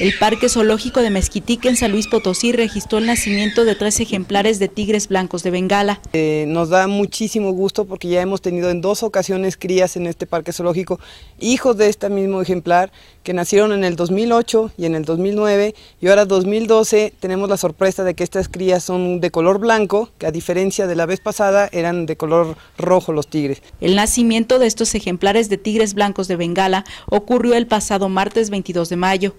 El Parque Zoológico de Mezquitique en San Luis Potosí registró el nacimiento de tres ejemplares de tigres blancos de Bengala. Eh, nos da muchísimo gusto porque ya hemos tenido en dos ocasiones crías en este parque zoológico, hijos de este mismo ejemplar, que nacieron en el 2008 y en el 2009 y ahora 2012 tenemos la sorpresa de que estas crías son de color blanco, que a diferencia de la vez pasada eran de color rojo los tigres. El nacimiento de estos ejemplares de tigres blancos de Bengala ocurrió el pasado martes 22 de mayo.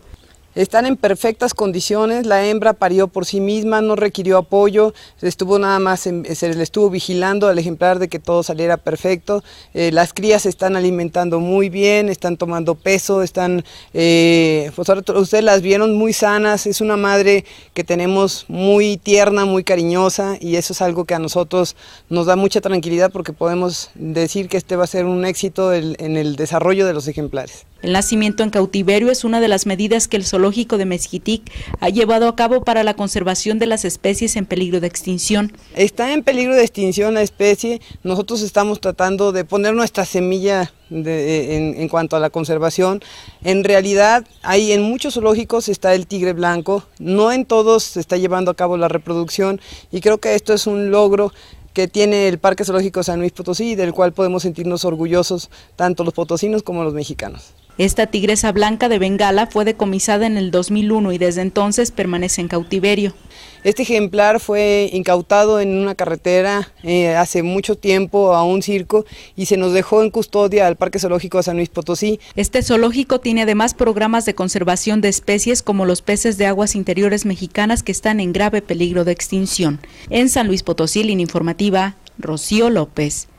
Están en perfectas condiciones, la hembra parió por sí misma, no requirió apoyo, estuvo nada más, se le estuvo vigilando al ejemplar de que todo saliera perfecto. Eh, las crías se están alimentando muy bien, están tomando peso, están, eh, pues ustedes las vieron muy sanas, es una madre que tenemos muy tierna, muy cariñosa y eso es algo que a nosotros nos da mucha tranquilidad porque podemos decir que este va a ser un éxito en el desarrollo de los ejemplares. El nacimiento en cautiverio es una de las medidas que el zoológico de Mezquitic ha llevado a cabo para la conservación de las especies en peligro de extinción. Está en peligro de extinción la especie, nosotros estamos tratando de poner nuestra semilla eh, en, cuanto a la conservación. En realidad, ahí en muchos zoológicos está el tigre blanco, no en todos se está llevando a cabo la reproducción y creo que esto es un logro que tiene el Parque Zoológico San Luis Potosí, del cual podemos sentirnos orgullosos tanto los potosinos como los mexicanos. Esta tigresa blanca de Bengala fue decomisada en el 2001 y desde entonces permanece en cautiverio. Este ejemplar fue incautado en una carretera eh, hace mucho tiempo a un circo y se nos dejó en custodia al Parque Zoológico de San Luis Potosí. Este zoológico tiene además programas de conservación de especies como los peces de aguas interiores mexicanas que están en grave peligro de extinción. En San Luis Potosí, Lina Informativa, Rocío López.